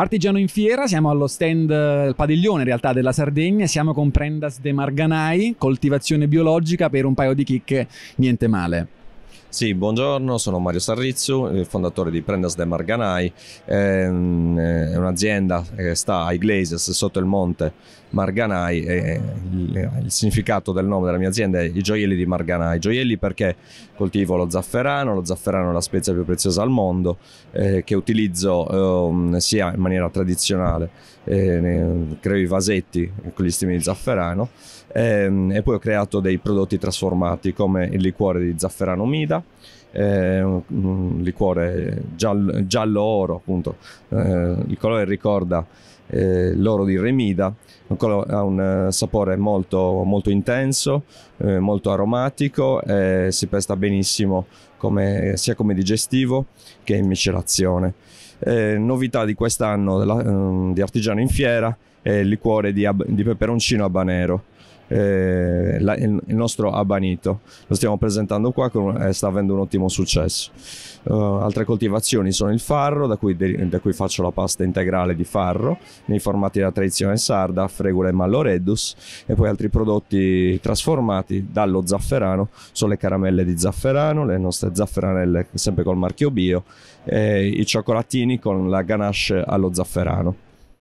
Artigiano in Fiera, siamo allo stand, il eh, padiglione in realtà della Sardegna, siamo con Prendas de Marganai, coltivazione biologica per un paio di chicche, niente male. Sì, buongiorno, sono Mario Sarrizzu, fondatore di Prendas de Marganai, ehm, eh, è un'azienda che sta a Iglesias sotto il monte Marganai, il, significato del nome della mia azienda è i gioielli di Marganai, gioielli perché coltivo lo zafferano, lo zafferano è la spezia più preziosa al mondo eh, che utilizzo ehm, sia in maniera tradizionale, eh, creo i vasetti con gli stimi di zafferano ehm, e poi ho creato dei prodotti trasformati come il liquore di zafferano Mida, Brigida, eh, un, un, liquore giallo, oro, appunto, eh, il colore ricorda eh, l'oro di Remida, ha un eh, sapore molto, molto intenso, eh, molto aromatico e si presta benissimo come, sia come digestivo che in miscelazione. Eh, novità di quest'anno della, ehm, di Artigiano in Fiera è il liquore di, di peperoncino abanero eh, la, il, il, nostro Abanito. Lo stiamo presentando qua e eh, sta avendo un ottimo successo. Uh, altre coltivazioni sono il farro, da cui, de, da cui, faccio la pasta integrale di farro, nei formati della tradizione sarda, fregola e malloreddus, e poi altri prodotti trasformati dallo zafferano, sono le caramelle di zafferano, le nostre zafferanelle sempre col marchio bio, e i cioccolatini con la ganache allo zafferano.